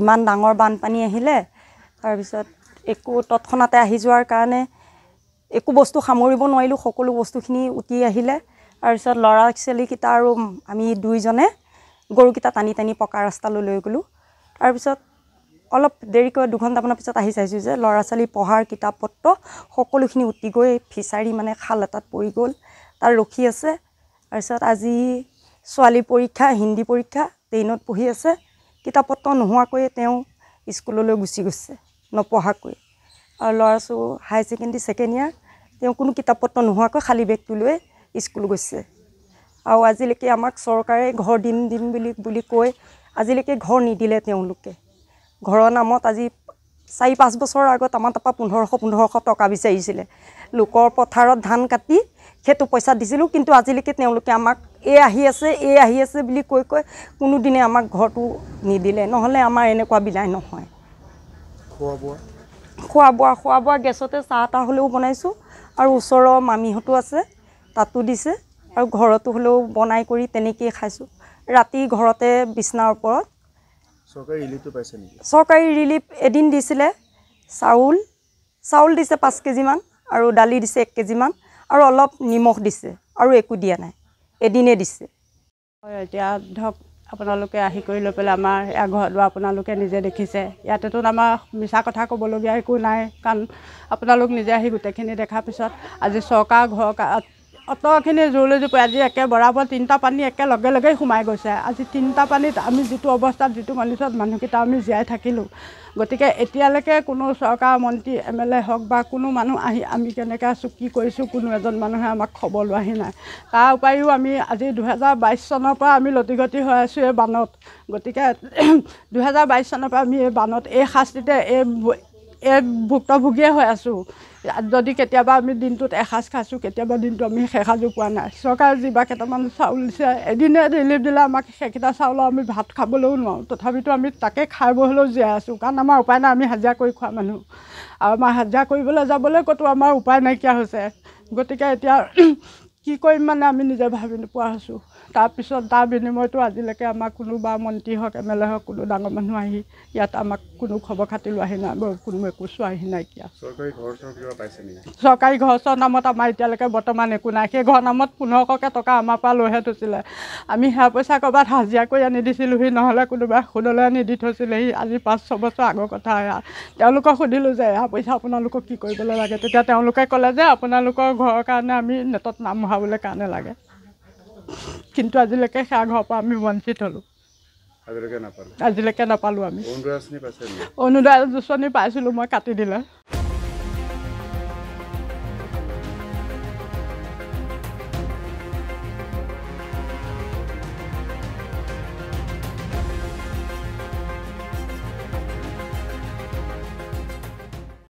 ইমান ডাঙৰ বানপানী আহিলে তাৰপিছত একো তৎক্ষণাতে আহি যোৱাৰ কাৰণে একো বস্তু সামৰিব নোৱাৰিলোঁ সকলো বস্তুখিনি উটি আহিলে তাৰপিছত ল'ৰা ছোৱালীকেইটা আৰু আমি দুইজনে গৰুকেইটা টানি টানি পকা ৰাস্তালৈ লৈ গ'লোঁ তাৰপিছত অলপ দেৰিকৈ দুঘণ্টামানৰ পিছত আহি চাইছোঁ যে ল'ৰা ছোৱালী পঢ়াৰ কিতাপ পত্ৰ সকলোখিনি উটি গৈ ফিচাৰী মানে খাল এটাত পৰি গ'ল তাৰ ৰখি আছে তাৰপিছত আজি ছোৱালী পৰীক্ষা হিন্দী পৰীক্ষা ট্ৰেইনত পঢ়ি আছে কিতাপ পত্ৰ নোহোৱাকৈয়ে তেওঁ স্কুললৈ গুচি গৈছে নপঢ়াকৈ আৰু ল'ৰা ছোৱালী হাই ছেকেণ্ডেৰী ছেকেণ্ড ইয়াৰ তেওঁ কোনো কিতাপ পত্ৰ নোহোৱাকৈ খালী বেগটো লৈ স্কুল গৈছে আৰু আজিলৈকে আমাক চৰকাৰে ঘৰ দিম দিম বুলি বুলি কৈ আজিলৈকে ঘৰ নিদিলে তেওঁলোকে ঘৰৰ নামত আজি চাৰি পাঁচ বছৰৰ আগত আমাৰ তাৰপৰা পোন্ধৰশ পোন্ধৰশ টকা বিচাৰিছিলে লোকৰ পথাৰত ধান কাটি সেইটো পইচা দিছিলোঁ কিন্তু আজিলৈকে তেওঁলোকে আমাক এই আহি আছে এই আহি আছে বুলি কৈ কৈ কোনোদিনে আমাক ঘৰটো নিদিলে নহ'লে আমাৰ এনেকুৱা বিলাই নহয় খোৱা বোৱা খোৱা বোৱা গেছতে চাহ তাহ হ'লেও বনাইছোঁ আৰু ওচৰৰ মামীহঁতো আছে তাতো দিছে আৰু ঘৰতো হ'লেও বনাই কৰি তেনেকেই খাইছোঁ ৰাতি ঘৰতে বিচনাৰ ওপৰত চৰকাৰী চৰকাৰী ৰিলিফ এদিন দিছিলে চাউল চাউল দিছে পাঁচ কেজিমান আৰু দালি দিছে এক কেজিমান আৰু অলপ নিমখ দিছে আৰু একো দিয়া নাই এদিনে দিছে হয় এতিয়া ধৰক আপোনালোকে আহি কৰি লৈ পেলাই আমাৰ ঘৰ দুৱাৰ আপোনালোকে নিজে দেখিছে ইয়াতেতো আমাৰ মিছা কথা ক'বলগীয়া একো নাই কাৰণ আপোনালোক নিজে আহি গোটেইখিনি দেখাৰ পিছত আজি চৰকাৰ ঘৰ অতখিনি জোৰ লৈ আজি একে বৰাবৰ তিনিটা পানী একেলগে লগেই সোমাই গৈছে আজি তিনিটা পানীত আমি যিটো অৱস্থাত যিটো কণ্ডিশ্যনত মানুহকেইটা আমি জীয়াই থাকিলোঁ গতিকে এতিয়ালৈকে কোনো চৰকাৰ মন্ত্ৰী এম এল এ হওক বা কোনো মানুহ আহি আমি কেনেকৈ আছোঁ কি কৰিছোঁ কোনো এজন মানুহে আমাক খবৰ লোৱাহি নাই তাৰ উপৰিও আমি আজি দুহেজাৰ বাইছ চনৰ পৰা আমি লতিগতি হৈ আছোঁ এই বানত গতিকে দুহেজাৰ বাইছ চনৰ পৰা আমি এই বানত এই শাস্তিতে এই এক ভুক্তভোগীয়ে হৈ আছোঁ যদি কেতিয়াবা আমি দিনটোত এসাঁজ খাইছোঁ কেতিয়াবা দিনটো আমি সেইসাঁজো পোৱা নাই চৰকাৰে যিবা কেইটামান চাউল দিছে এদিনে ৰিলিফ দিলে আমাক সেইকেইটা চাউলৰ আমি ভাত খাবলৈও নোৱাৰোঁ তথাপিতো আমি তাকে খাই হ'লেও জীয়াই আছোঁ কাৰণ আমাৰ উপায় নাই আমি হাজিৰা কৰি খোৱা মানুহ আৰু আমাৰ হাজিৰা কৰিবলৈ যাবলৈ ক'তো আমাৰ উপায় নাইকিয়া হৈছে গতিকে এতিয়া কি কৰিম মানে আমি নিজে ভাবি নোপোৱা হৈছোঁ তাৰপিছত তাৰ বিনিময়তো আজিলৈকে আমাক কোনোবা মন্ত্ৰী হওক এম এল এ হওক কোনো ডাঙৰ মানুহ আহি ইয়াত আমাক কোনো খবৰ খাতি লোৱাহি নাই কোনো একো চোৱাহি নাইকিয়া চৰকাৰী ঘৰ চৰ নামত আমাৰ এতিয়ালৈকে বৰ্তমান একো নাই সেই ঘৰ নামত পোন্ধৰশকৈ টকা আমাৰ পৰা লৈহে থৈছিলে আমি সেয়া পইচা ক'ৰবাত হাজিৰা কৰি আনি দিছিলোঁহি নহ'লে কোনোবাই সুদলৈ আনি দি থৈছিলেহি আজি পাঁচ ছবছৰ আগৰ কথা এয়া তেওঁলোকক সুধিলোঁ যে এয়া পইচা আপোনালোকক কি কৰিবলৈ লাগে তেতিয়া তেওঁলোকে ক'লে যে আপোনালোকৰ ঘৰৰ কাৰণে আমি নেটত নাম ভৰাবলৈ কাৰণে লাগে কিন্তু আজিলৈকে সেৱা ঘৰৰ পৰা আমি বঞ্চিত হ'লোঁ আজিলৈকে নাপালোঁ আমি অনুদাচনী পাইছিলোঁ মই কাটি দিলে